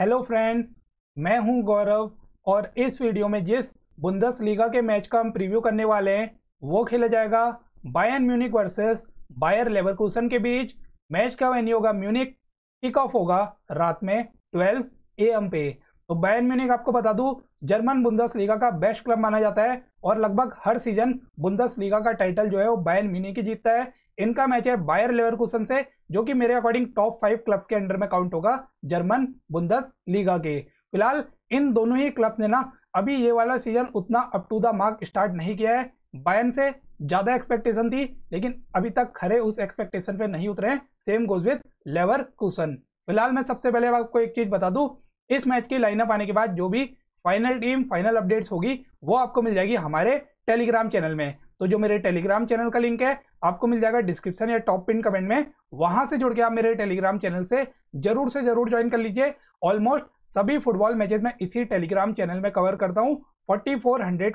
hello friends मैं हूं गौरव और इस वीडियो में जिस बुंदस लीगा के मैच का हम प्रीव्यू करने वाले हैं वो खेला जाएगा Bayern Munich versus Bayer Leverkusen के बीच मैच का वेन्यू होगा म्यूनिक किक ऑफ होगा रात में ट्वेल्व ए पे तो बायन म्यूनिक आपको बता दूं जर्मन बुंदस लीगा का बेस्ट क्लब माना जाता है और लगभग हर सीजन बुंदस लीगा का टाइटल जो है वो बायन म्यूनिक ही जीतता है इनका मैच है बायर लेवरकुसन से जो कि मेरे अकॉर्डिंग टॉप फाइव क्लब्स के अंडर में काउंट होगा जर्मन बुंदस लीगा के फिलहाल इन दोनों ही क्लब्स ने ना अभी ये वाला सीजन उतना up to the mark start नहीं किया है बायन से ज़्यादा एक्सपेक्टेशन थी लेकिन अभी तक खरे उस एक्सपेक्टेशन पे नहीं उतरे same goes with Leverkusen फिलहाल मैं सबसे पहले आपको एक चीज़ बता दू इस मैच की लाइनअप आने के बाद जो भी फाइनल टीम फाइनल अपडेट्स होगी वो आपको मिल जाएगी हमारे टेलीग्राम चैनल में तो जो मेरे टेलीग्राम चैनल का लिंक है आपको मिल जाएगा डिस्क्रिप्शन या टॉप पिन कमेंट में वहां से जुड़ के आप मेरे टेलीग्राम चैनल से जरूर से जरूर ज्वाइन कर लीजिए ऑलमोस्ट सभी फुटबॉल मैचेस में इसी टेलीग्राम चैनल में कवर करता हूँ फोर्टी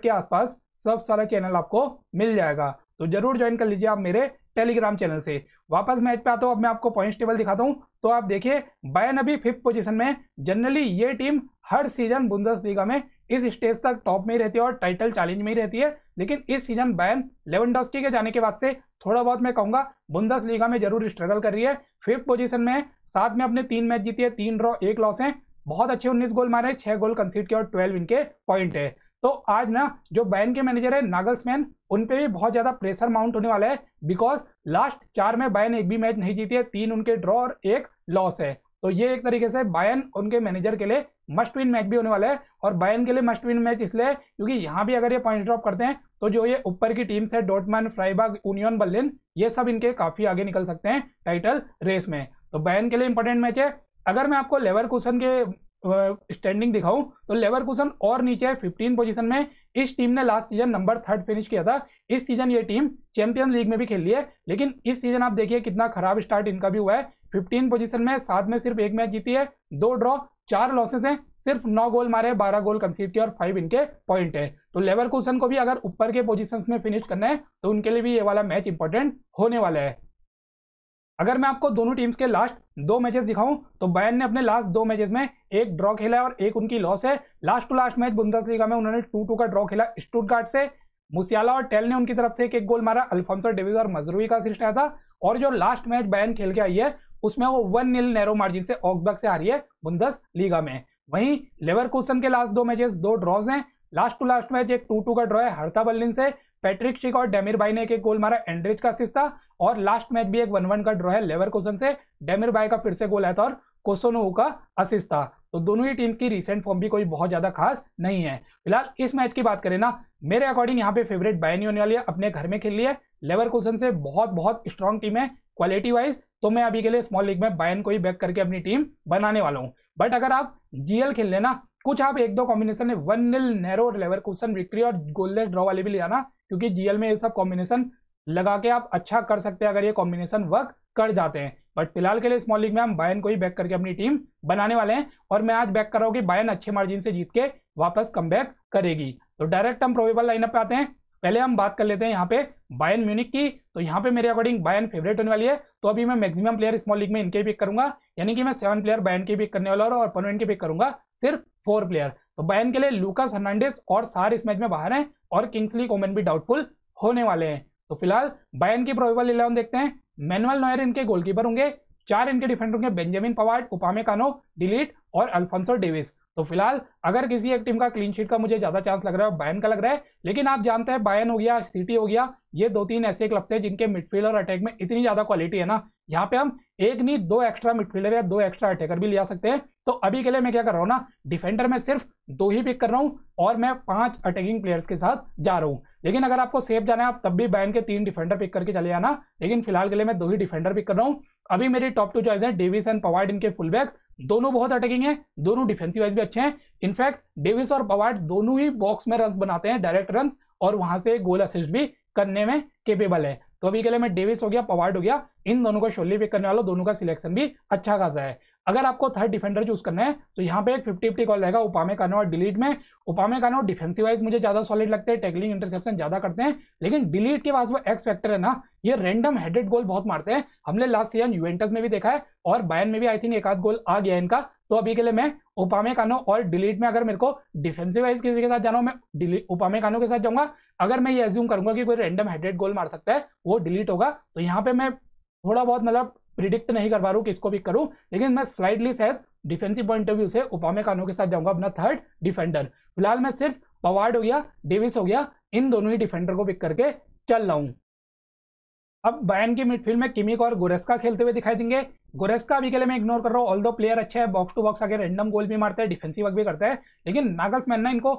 के आसपास सब सारा चैनल आपको मिल जाएगा तो जरूर ज्वाइन कर लीजिए आप मेरे टेलीग्राम चैनल से वापस मैच पे आता हूँ अब मैं आपको पॉइंट टेबल दिखाता हूँ तो आप देखिए बायन अभी फिफ्थ पोजीशन में जनरली ये टीम हर सीजन बुंदस लीगा में इस स्टेज तक टॉप में ही रहती है और टाइटल चैलेंज में ही रहती है लेकिन इस सीजन बैन लेवनडॉस्की के जाने के बाद से थोड़ा बहुत मैं कहूँगा बुंदस लीगा में जरूर स्ट्रगल कर रही है फिफ्थ पोजीशन में साथ में अपने तीन मैच जीती है तीन ड्रॉ एक लॉस है बहुत अच्छे उन्नीस गोल मारे छह गोल कंसीड किया और ट्वेल्व इनके पॉइंट है तो आज ना जो बैन के मैनेजर है नागल्समैन मैन उनपे भी बहुत ज्यादा प्रेशर माउंट होने वाला है बिकॉज लास्ट चार में बैन एक भी मैच नहीं जीती है तीन उनके ड्रॉ और एक लॉस है तो ये एक तरीके से बायन उनके मैनेजर के लिए मस्ट विन मैच भी होने वाला है और बायन के लिए मस्ट विन मैच इसलिए क्योंकि यहाँ भी अगर ये पॉइंट ड्रॉप करते हैं तो जो ये ऊपर की टीम्स है डॉटमन फ्राइबाग यूनियन बर्लिन ये सब इनके काफ़ी आगे निकल सकते हैं टाइटल रेस में तो बायन के लिए इंपॉर्टेंट मैच है अगर मैं आपको लेवर कुशन के स्टैंडिंग दिखाऊं तो लेवर कुशन और नीचे फिफ्टीन पोजीशन में इस टीम ने last season number third finish किया था इस सीजन ये टीम चैंपियन लीग में भी खेल ली है लेकिन इस सीजन आप देखिए कितना खराब स्टार्ट इनका भी हुआ है फिफ्टीन पोजिशन में सात में सिर्फ एक मैच जीती है दो ड्रॉ चार लॉसेस हैं सिर्फ नौ गोल मारे हैं बारह गोल कंसीड किए और फाइव इनके पॉइंट है तो लेवर क्वेश्चन को भी अगर ऊपर के पोजिशन में फिनिश करना है तो उनके लिए भी ये वाला मैच इंपॉर्टेंट होने वाला है अगर मैं आपको दोनों टीम्स के लास्ट दो मैचेस दिखाऊं तो बैन ने अपने लास्ट दो मैचेस में एक ड्रॉ खेला है और एक उनकी लॉस है last to last match Bundesliga में उन्होंने टू टू का ड्रॉ खेला स्टूटगार्ड से मुसियाला और टेल ने उनकी तरफ से एक एक गोल मारा अल्फोंसो डेविज और मजरूई का असिस्ट आया था और जो लास्ट मैच बैन खेल के आई है उसमें वो वन नील नैरो मार्जिन से ऑक्सबर्ग से हारी है बुंदस लीगा में वहीं लेवर के लास्ट दो मैचेस दो ड्रॉज हैं लास्ट टू लास्ट मैच एक टू टू का ड्रॉ है हरता बल्लिन से पैट्रिक शिक और डेमिर भाई ने एक गोल मारा एंड्रिज का था और लास्ट मैच भी एक वन वन का ड्रॉ है लेवर कोसन से डेमिर भाई का फिर से गोल आया था और कोसोनो का असिस्ट था तो दोनों ही टीम्स की रिसेंट फॉर्म भी कोई बहुत ज्यादा खास नहीं है फिलहाल इस मैच की बात करें ना मेरे अकॉर्डिंग यहाँ पे फेवरेट बाय होने वाली है अपने घर में खेल लिया है लेवर क्वेश्चन से बहुत बहुत स्ट्रॉन्ग टीम है क्वालिटी वाइज तो मैं अभी के लिए स्मॉल लीग में बायन को ही बैक करके अपनी टीम बनाने वाला हूँ बट अगर आप जीएल खेल लेना कुछ आप एक दो कॉम्बिनेशन है वन नील नैरो लेवर विक्ट्री और गोललेस ड्रॉ वाले भी ले आना क्योंकि जीएल में ये सब कॉम्बिनेशन लगा के आप अच्छा कर सकते हैं अगर ये कॉम्बिनेशन वर्क कर जाते हैं बट फिलहाल के लिए स्मॉल लीग में हम बायन को ही बैक करके अपनी टीम बनाने वाले हैं और मैं आज बैक कर रहा हूँ कि बायन अच्छे मार्जिन से जीत के वापस कम करेगी तो डायरेक्ट हम प्रोवेबल लाइनअप पे आते हैं पहले हम बात कर लेते हैं यहाँ पे बायन म्यूनिक की तो यहाँ पे मेरे अकॉर्डिंग बायन फेवरेट होने वाली है तो अभी मैं मैक्सिमम प्लेयर स्मॉल लीग में इनके पिक करूंगा यानी कि मैं सेवन प्लेयर बायन के पिक करने वाला और परमानेंट के पिक करूंगा सिर्फ फोर प्लेयर तो बायन के लिए लूकास हर्नांडिस और सार इस मैच में बाहर हैं और किंग्सली कोमन भी डाउटफुल होने वाले हैं तो फिलहाल बायन की प्रोबेबल इलेवन देखते हैं मैनुअल नोयर इनके गोलकीपर होंगे चार इनके डिफेंडर होंगे बेंजामिन पवार्ड उपामे कानो डिलीट और अल्फोंसो डेविस तो फिलहाल अगर किसी एक टीम का क्लीन शीट का मुझे ज्यादा चांस लग रहा है बायन का लग रहा है लेकिन आप जानते हैं बायन हो गया सिटी हो गया ये दो तीन ऐसे क्लब्स है जिनके मिडफील्ड और अटैक में इतनी ज्यादा क्वालिटी है ना यहाँ पे हम एक नहीं दो एक्स्ट्रा मिडफील्डर या दो एक्स्ट्रा अटैकर भी ले जा सकते हैं तो अभी के लिए मैं क्या कर रहा हूँ ना डिफेंडर में सिर्फ दो ही पिक कर रहा हूँ और मैं पांच अटैकिंग प्लेयर्स के साथ जा रहा हूँ लेकिन अगर आपको सेफ जाना है आप तब भी बैन के तीन डिफेंडर पिक करके चले जाना लेकिन फिलहाल के लिए मैं दो ही डिफेंडर पिक कर रहा हूँ अभी मेरी टॉप टू चॉइस है डेविस एंड पवार्ड इनके फुल बैक्स दोनों बहुत अटैकिंग है दोनों डिफेंसिव वाइज भी अच्छे हैं इनफैक्ट डेविस और पवार्ड दोनों ही बॉक्स में रन बनाते हैं डायरेक्ट रन और वहां से गोल असिस्ट भी करने में केपेबल है तो अभी के लिए मैं डेविस हो गया पवार्ड हो गया इन दोनों को शोली पिक करने वाला दोनों का सिलेक्शन भी अच्छा खासा है अगर आपको थर्ड डिफेंडर चूज करना है तो यहाँ पे एक फिफ्टी फिफ्टी कॉल रहेगा उपामे कानो और डिलीट में उपामे कानो डिफेंसिव वाइज मुझे ज्यादा सॉलिड लगते हैं टैकलिंग इंटरसेप्शन ज्यादा करते हैं लेकिन डिलीट के पास वो एक्स फैक्टर है ना ये रैंडम हेडेड गोल बहुत मारते हैं हमने लास्ट सीजन यूवेंटस में भी देखा है और बायन में भी आई थिंक एक आध गोल आ गया इनका तो अभी के लिए मैं उपामे कानो और डिलीट में अगर मेरे को डिफेंसिव वाइज किसी के साथ जाना हो मैं उपामे कानो के साथ जाऊंगा अगर मैं ये एज्यूम करूंगा कि कोई रैंडम हेडेड गोल मार सकता है वो डिलीट होगा तो यहाँ पे मैं थोड़ा बहुत मतलब प्रिडिक्ट नहीं कर पा रहा हूँ किसको पिक करूँ लेकिन मैं स्लाइडली शायद डिफेंसिव पॉइंट ऑफ व्यू से उपामे कानों के साथ जाऊँगा अपना थर्ड डिफेंडर फिलहाल मैं सिर्फ पवार्ड हो गया डेविस हो गया इन दोनों ही डिफेंडर को पिक करके चल रहा हूँ अब बैन की मिडफील्ड में किमिक और गोरेस्का खेलते हुए दिखाई देंगे गोरेस्का अभी के लिए मैं इग्नोर कर रहा हूँ ऑल दो प्लेयर अच्छा है बॉक्स टू बॉक्स आगे रैंडम गोल भी मारते हैं डिफेंसिव वर्क भी करते हैं लेकिन नागल्स मैन ना इनको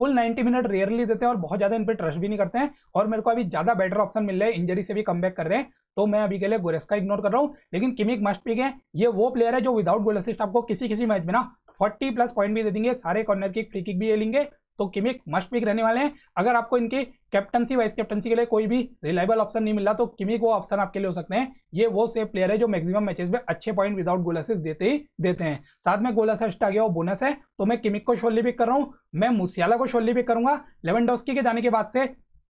फुल 90 मिनट रेयरली देते हैं और बहुत ज्यादा इन पर ट्रस्ट भी नहीं करते हैं और मेरे को अभी ज्यादा बेटर ऑप्शन मिल रहे हैं इंजरी से भी कम कर रहे हैं तो मैं अभी के लिए गोरेस्का इग्नोर कर रहा हूँ लेकिन किमिक मस्ट पिक है ये वो प्लेयर है जो विदाउट गोल असिस्ट आपको किसी किसी मैच में ना 40 प्लस पॉइंट भी दे देंगे सारे कॉर्नर की फ्री किक भी ले लेंगे तो किमिक मस्ट पिक रहने वाले हैं अगर आपको इनके कैप्टनसी वाइस कैप्टनसी के लिए कोई भी रिलायबल ऑप्शन नहीं मिला तो किमिक वो ऑप्शन आपके लिए हो सकते हैं ये वो से प्लेयर है जो मैक्सिमम मैचेस में अच्छे पॉइंट विदाउट गोल असिस्ट देते ही देते हैं साथ में गोल असिस्ट आ गया वो बोनस है तो मैं किमिक को शोली पिक कर रहा हूँ मैं मुसियाला को शोली पिक करूंगा लेवन के जाने के बाद से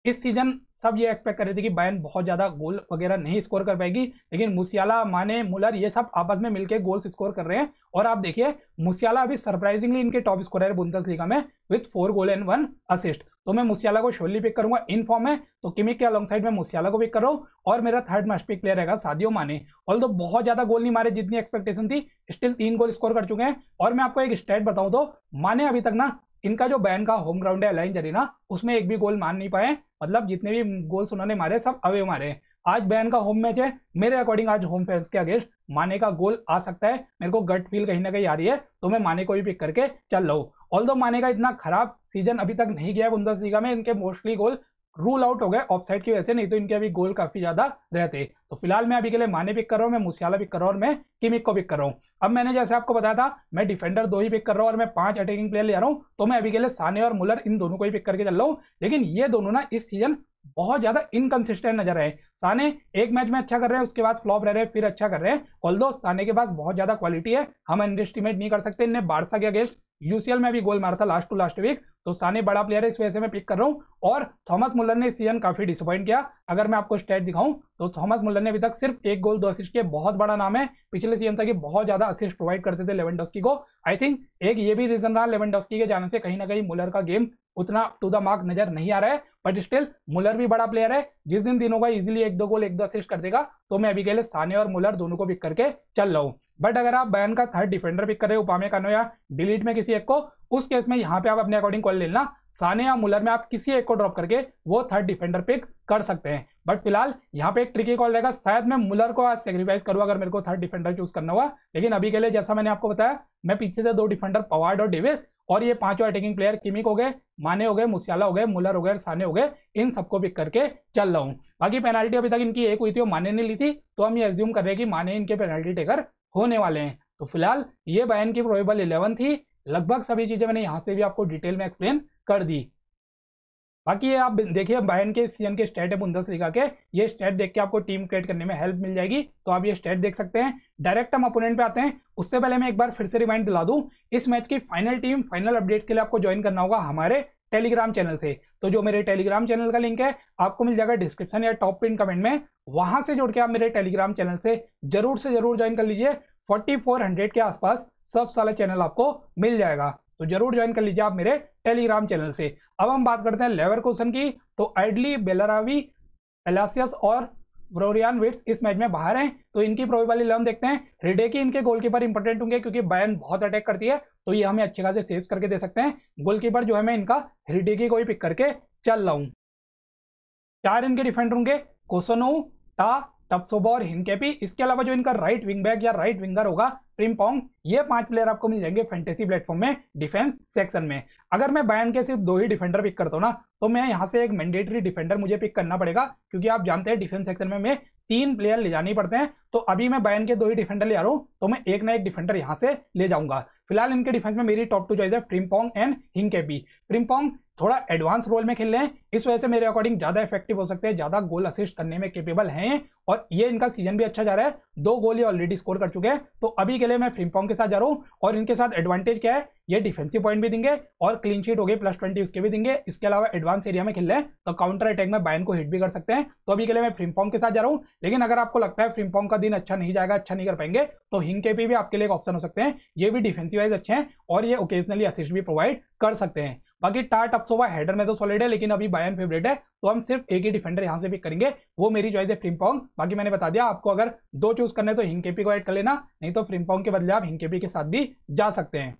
इस सीजन सब ये एक्सपेक्ट कर रहे थे कि बायन बहुत ज़्यादा गोल वगैरह नहीं स्कोर कर पाएगी लेकिन मुसियाला माने मुलर ये सब आपस में मिलकर गोल्स स्कोर कर रहे हैं और आप देखिए मुसियाला अभी सरप्राइजिंगली इनके टॉप स्कोर है बुंदस लीगा में with four goal and one assist तो मैं मुसियाला को शोली पिक करूंगा इन फॉर्म है तो किमिक के अलॉन्ग साइड में मुसियाला को पिक कर रहा हूँ और मेरा थर्ड मस्ट पिक प्लेयर रहेगा सादियो माने और तो बहुत ज्यादा गोल नहीं मारे जितनी एक्सपेक्टेशन थी स्टिल तीन गोल स्कोर कर चुके हैं और मैं आपको एक स्टेट बताऊँ तो माने अभी तक ना इनका जो बैन का होम ग्राउंड है अलाइन जरीना उसमें एक भी गोल मार नहीं पाए मतलब जितने भी गोल्स उन्होंने मारे सब अवे मारे आज बैन का होम मैच है मेरे अकॉर्डिंग आज होम फैंस के अगेंस्ट माने का गोल आ सकता है मेरे को गट फील कहीं ना कहीं आ रही है तो मैं माने को भी पिक करके चल रहा हूँ ऑल दो माने का इतना खराब सीजन अभी तक नहीं गया है बुंदस में इनके मोस्टली गोल रूल आउट हो गए ऑफ साइड की वजह से नहीं तो इनके अभी गोल काफी ज्यादा रहते तो फिलहाल मैं अभी के लिए माने पिक कर रहा हूँ मैं मुसियाला पिक कर रहा हूँ और मैं किमिक को पिक कर रहा हूँ अब मैंने जैसे आपको बताया था मैं डिफेंडर दो ही पिक कर रहा हूँ और मैं पांच अटैकिंग प्लेयर ले रहा हूँ तो मैं अभी के लिए साने और मुलर इन दोनों को ही पिक करके चल रहा हूँ लेकिन ये दोनों ना इस सीजन बहुत ज्यादा इनकंसिस्टेंट नजर आए साने एक मैच में अच्छा कर रहे हैं उसके बाद फ्लॉप रह रहे हैं फिर अच्छा कर रहे हैं ऑल साने के पास बहुत ज्यादा क्वालिटी है हम अंडर नहीं कर सकते इन्हें बारसा के अगेंस्ट यूसीएल में भी गोल मारा था लास्ट टू लास्ट वीक तो साने बड़ा प्लेयर है इस वजह से मैं पिक कर रहा हूँ और थॉमस मुल्लर ने सीजन काफी डिसअपॉइंट किया अगर मैं आपको स्टेट दिखाऊं तो थॉमस मुल्लर ने अभी तक सिर्फ एक गोल दो असिस्ट के बहुत बड़ा नाम है पिछले सीजन तक ये बहुत ज्यादा असिस्ट प्रोवाइड करते थे लेवेंडोस्की को आई थिंक एक ये भी रीजन रहा लेवेंडोस्की के जाने से कहीं ना कहीं मुलर का गेम उतना टू द मार्क नजर नहीं आ रहा है बट स्टिल मुलर भी बड़ा प्लेयर है जिस दिन दिनों का इजिली एक दो गोल एक दो असिस्ट कर देगा तो मैं अभी के लिए साने और मुलर दोनों को पिक करके चल रहा हूँ बट अगर आप बैन का थर्ड डिफेंडर पिक कर रहे हो उपामे कानो या डिलीट में किसी एक को उस केस में यहाँ पे आप अपने अकॉर्डिंग कॉल ले लेना साने या मुलर में आप किसी एक को ड्रॉप करके वो थर्ड डिफेंडर पिक कर सकते हैं बट फिलहाल यहाँ पे एक ट्रिकी कॉल रहेगा शायद मैं मुलर को आज सेक्रीफाइस करूँ अगर मेरे को थर्ड डिफेंडर चूज करना हुआ लेकिन अभी के लिए जैसा मैंने आपको बताया मैं पीछे से दो डिफेंडर पवार्ड और डेविस और ये पांचों अटैकिंग प्लेयर किमिक हो गए माने हो गए मुसियाला हो गए मुलर हो गए साने हो गए इन सबको पिक करके चल रहा हूँ बाकी पेनाल्टी अभी तक इनकी एक हुई थी वो माने ने ली थी तो हम ये एज्यूम कर रहे हैं कि माने इनके पेनाल्टी टेकर होने वाले हैं तो फिलहाल ये बयान की प्रोबेबल इलेवन थी लगभग सभी चीज़ें मैंने यहाँ से भी आपको डिटेल में एक्सप्लेन कर दी बाकी ये आप देखिए बहन के सीएन के स्टेट है लिखा के ये स्टेट देख के आपको टीम क्रिएट करने में हेल्प मिल जाएगी तो आप ये स्टेट देख सकते हैं डायरेक्ट हम अपोनेंट पे आते हैं उससे पहले मैं एक बार फिर से रिमाइंड दिला दूं इस मैच की फाइनल टीम फाइनल अपडेट्स के लिए आपको ज्वाइन करना होगा हमारे टेलीग्राम चैनल से तो जो मेरे टेलीग्राम चैनल का लिंक है आपको मिल जाएगा डिस्क्रिप्शन या टॉप पिन कमेंट में वहां से जुड़ के आप मेरे टेलीग्राम चैनल से जरूर से जरूर ज्वाइन कर लीजिए 4400 के आसपास सब सारा चैनल आपको मिल जाएगा तो जरूर ज्वाइन कर लीजिए आप मेरे टेलीग्राम चैनल से अब हम बात करते हैं लेवर क्वेश्चन की तो आइडली बेलरावी एलासियस और ब्रोरियान विट्स इस मैच में बाहर हैं तो इनकी प्रोबेबली लम देखते हैं की इनके गोलकीपर इंपॉर्टेंट होंगे क्योंकि बैन बहुत अटैक करती है तो ये हमें अच्छे खासे सेव्स करके दे सकते हैं गोलकीपर जो है मैं इनका रिडे की कोई पिक करके चल रहा हूँ चार इनके डिफेंडर होंगे कोसोनो टा तपसोबा और हिनकेपी इसके अलावा जो इनका राइट विंग बैक या राइट विंगर होगा फ्रिम्पोंग ये पांच प्लेयर आपको मिल जाएंगे फैंटेसी प्लेटफॉर्म में डिफेंस सेक्शन में अगर मैं बयान के सिर्फ दो ही डिफेंडर पिक करता हूँ ना तो मैं यहाँ से एक मैंडेटरी डिफेंडर मुझे पिक करना पड़ेगा क्योंकि आप जानते हैं डिफेंस सेक्शन में मैं तीन प्लेयर ले जाने पड़ते हैं तो अभी मैं बयान के दो ही डिफेंडर ले आ रहा हूँ तो मैं एक ना एक डिफेंडर यहाँ से ले जाऊंगा फिलहाल इनके डिफेंस में मेरी टॉप टू चॉइस है फ्रिम्पोंग एंड हिंकेपी फ्रिम्पोंग थोड़ा एडवांस रोल में खेल रहे हैं इस वजह से मेरे अकॉर्डिंग ज्यादा इफेक्टिव हो सकते हैं ज्यादा गोल असिस्ट करने में केपेबल हैं और ये इनका सीजन भी अच्छा जा रहा है दो गोल ये ऑलरेडी स्कोर कर चुके हैं तो अभी के लिए मैं फ्रिमपोंग के साथ जा रहा हूँ और इनके साथ एडवांटेज क्या है ये डिफेंसिव पॉइंट भी देंगे और क्लीन शीट हो गई प्लस ट्वेंटी उसके भी देंगे इसके अलावा एडवांस एरिया में खेल रहे हैं तो काउंटर अटैक में बायन को हिट भी कर सकते हैं तो अभी के लिए मैं फ्रिमपोंग के साथ जा रहा हूँ लेकिन अगर आपको लगता है फ्रिमपोंग का दिन अच्छा नहीं जाएगा अच्छा नहीं कर पाएंगे तो हिंग के भी आपके लिए एक ऑप्शन हो सकते हैं ये भी डिफेंसिव वाइज अच्छे हैं और ये ओकेजनली असिस्ट भी प्रोवाइड कर सकते हैं बाकी टाट अपसोवा हेडर में तो सॉलिड है लेकिन अभी बायन फेवरेट है तो हम सिर्फ एक ही डिफेंडर यहाँ से पिक करेंगे वो मेरी चॉइस है फ्रिम्पोंग बाकी मैंने बता दिया आपको अगर दो चूज करने तो हिंकेपी को ऐड कर लेना नहीं तो फ्रिम्पोंग के बदले आप हिंकेपी के साथ भी जा सकते हैं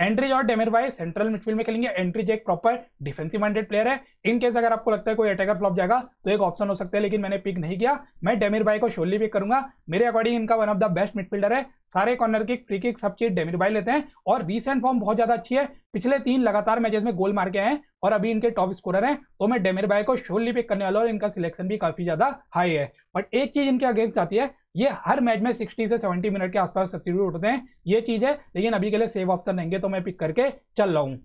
एंट्रीज और डेमिर भाई सेंट्रल मिडफील्ड में खेलेंगे एंट्रीज एक प्रॉपर डिफेंसिव माइंडेड प्लेयर है इन केस अगर आपको लगता है कोई अटैकर फ्लॉप जाएगा तो एक ऑप्शन हो सकता है लेकिन मैंने पिक नहीं किया मैं डेमिर भाई को शोली पिक करूंगा मेरे अकॉर्डिंग इनका one of the best midfielder है सारे कॉर्नर की फ्री किक सब चीज डेमिर भाई लेते हैं और रिसेंट फॉर्म बहुत ज्यादा अच्छी है पिछले तीन लगातार मैचेस में गोल मार के आए हैं और अभी इनके टॉप स्कोरर हैं तो मैं डेमिर बाय को शोरली पिक करने वाला और इनका सिलेक्शन भी काफी ज्यादा हाई है बट एक चीज इनके अगेंस्ट आती है ये हर मैच में 60 से 70 मिनट के आसपास सब्सिट्यूट होते हैं ये चीज है लेकिन अभी के लिए सेव ऑप्शन रहेंगे तो मैं पिक करके चल रहा हूँ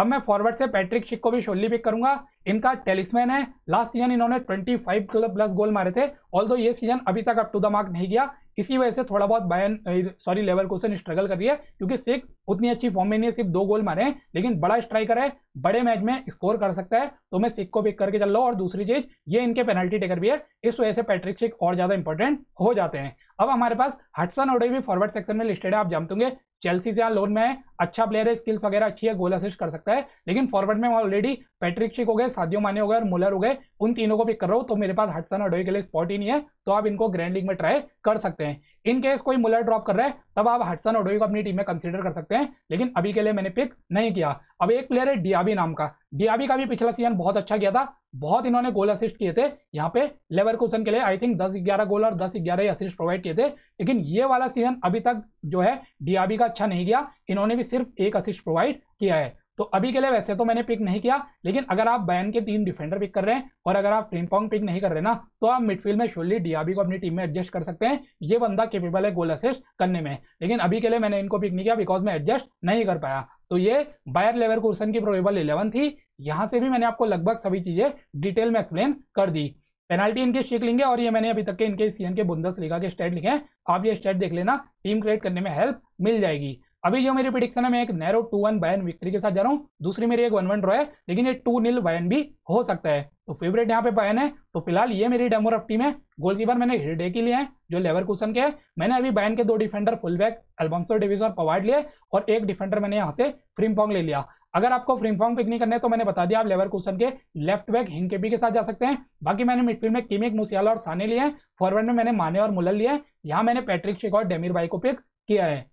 अब मैं फॉरवर्ड से पैट्रिक शिक को भी शोली पिक करूंगा इनका टेलिसमैन है लास्ट सीजन इन्होंने 25 प्लस गोल मारे थे ऑल ये सीजन अभी तक अप टू द मार्क नहीं गया इसी वजह से थोड़ा बहुत बयान सॉरी लेवल क्वेश्चन स्ट्रगल कर रही है क्योंकि सिख उतनी अच्छी फॉर्म में नहीं है सिर्फ दो गोल मारे हैं लेकिन बड़ा स्ट्राइकर है बड़े मैच में स्कोर कर सकता है तो मैं सिख को पिक करके चल हूँ और दूसरी चीज ये इनके पेनल्टी टेकर भी है इस वजह से पैट्रिक सिख और ज्यादा इंपॉर्टेंट हो जाते हैं अब हमारे पास हटसन ओडे भी फॉरवर्ड सेक्शन में लिस्टेड है आप जानते होंगे चेल्सी से लोन में अच्छा है अच्छा प्लेयर है स्किल्स वगैरह अच्छी है गोल असिस्ट कर सकता है लेकिन फॉरवर्ड में ऑलरेडी पैट्रिक शिक हो गए सादियो माने हो गए और मुलर हो गए उन तीनों को पिक कर रहा हूँ तो मेरे पास हटसन अडोई के लिए स्पॉट ही नहीं है तो आप इनको ग्रैंड लीग में ट्राई कर सकते हैं इन केस कोई मुलर ड्रॉप कर रहा है तब आप हटसन ओडोई को अपनी टीम में कंसिडर कर सकते हैं लेकिन अभी के लिए मैंने पिक नहीं किया अब एक प्लेयर है डियाबी नाम का डियाबी का भी पिछला सीजन बहुत अच्छा किया था बहुत इन्होंने गोल असिस्ट किए थे यहाँ पे लेवर क्वेश्चन के लिए आई थिंक दस ग्यारह गोल और दस ग्यारह असिस्ट प्रोवाइड किए थे लेकिन ये वाला सीजन अभी तक जो है डियाबी का अच्छा नहीं गया इन्होंने भी सिर्फ एक असिस्ट प्रोवाइड किया है तो अभी के लिए वैसे तो मैंने पिक नहीं किया लेकिन अगर आप बैन के तीन डिफेंडर पिक कर रहे हैं और अगर आप फ्रिम्पोंग पिक नहीं कर रहे ना तो आप मिडफील्ड में शोली डियाबी को अपनी टीम में एडजस्ट कर सकते हैं ये बंदा केपेबल है गोल असिस्ट करने में लेकिन अभी के लिए मैंने इनको पिक नहीं किया बिकॉज मैं एडजस्ट नहीं कर पाया तो ये बायर लेवर कुर्सन की प्रोबेबल इलेवन थी यहाँ से भी मैंने आपको लगभग सभी चीज़ें डिटेल में एक्सप्लेन कर दी पेनाल्टी इनके सीख लेंगे और ये मैंने अभी तक के इनके सीएन के बुंदस लिखा के स्टेट लिखे हैं आप ये स्टेट देख लेना टीम क्रिएट करने में हेल्प मिल जाएगी अभी जो मेरी प्रिडिक्शन है मैं एक narrow two one Bayern victory के साथ जा रहा हूँ दूसरी मेरी एक वन वन ड्रॉ है लेकिन ये टू नील बयान भी हो सकता है तो फेवरेट यहाँ पे बयान है तो फिलहाल ये मेरी डेमोर ऑफ टीम है गोलकीपर मैंने हिडे की लिए हैं जो लेवर कुशन के है मैंने अभी बैन के दो डिफेंडर फुलबैक अल्बोंसो डेविस और पवाड लिए और एक डिफेंडर मैंने यहाँ से फ्रिम्पोंग ले लिया अगर आपको फ्रिम्फॉन्ग पिक नहीं करने तो मैंने बता दिया आप लेवर कुशन के लेफ्ट बैक हिंकेपी के साथ जा सकते हैं बाकी मैंने मिडफील्ड में किमिक मुसियाला और सानी लिए हैं फॉरवर्ड में मैंने माने और मुलर लिए हैं यहाँ मैंने पैट्रिक शेख और डेमिर बाई को पिक किया है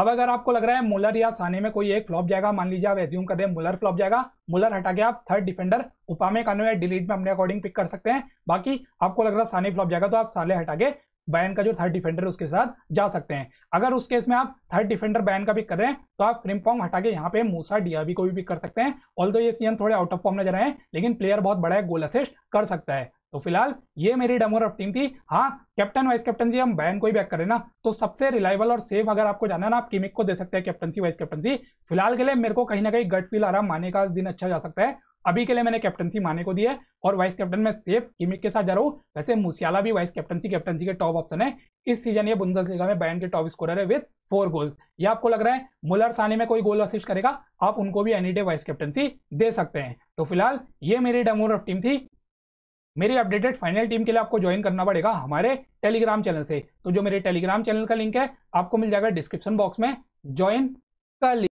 अब अगर आपको लग रहा है मुलर या साने में कोई एक फ्लॉप जाएगा मान लीजिए आप एज्यूम कर रहे हैं मुलर फ्लॉप जाएगा मुलर हटा के आप थर्ड डिफेंडर उपामे कानो या डिलीट में अपने अकॉर्डिंग पिक कर सकते हैं बाकी आपको लग रहा है साने फ्लॉप जाएगा तो आप साले हटा के बैन का जो थर्ड डिफेंडर उसके साथ जा सकते हैं अगर उस केस में आप थर्ड डिफेंडर बैन का पिक कर रहे हैं तो आप फ्रिम्पोंग हटा के यहाँ पे मूसा डियाबी को भी पिक कर सकते हैं ऑल तो ये सीएन थोड़े आउट ऑफ फॉर्म नजर आए लेकिन प्लेयर बहुत बड़ा है गोल असिस्ट कर सकता है तो फिलहाल ये मेरी डमोर ऑफ टीम थी हाँ कैप्टन वाइस कैप्टन जी हम बैन को ही बैक करें ना तो सबसे रिलायबल और सेफ अगर आपको जाना ना आप किमिक को दे सकते हैं कैप्टनसी वाइस कैप्टनसी फिलहाल के लिए मेरे को कहीं ना कहीं गट फील आ रहा माने का दिन अच्छा जा सकता है अभी के लिए मैंने कैप्टनसी माने को दी है और वाइस कैप्टन में सेफ किमिक के साथ जा रहा हूँ वैसे मुसियाला भी वाइस कैप्टनसी कैप्टनसी के टॉप ऑप्शन है इस सीजन ये बुंदल में बैन के टॉप स्कोरर है विद फोर गोल्स ये आपको लग रहा है मुलर साने में कोई गोल असिस्ट करेगा आप उनको भी एनी डे वाइस कैप्टनसी दे सकते हैं तो फिलहाल ये मेरी डमोर ऑफ टीम थी मेरी अपडेटेड फाइनल टीम के लिए आपको ज्वाइन करना पड़ेगा हमारे टेलीग्राम चैनल से तो जो मेरे टेलीग्राम चैनल का लिंक है आपको मिल जाएगा डिस्क्रिप्शन बॉक्स में ज्वाइन कर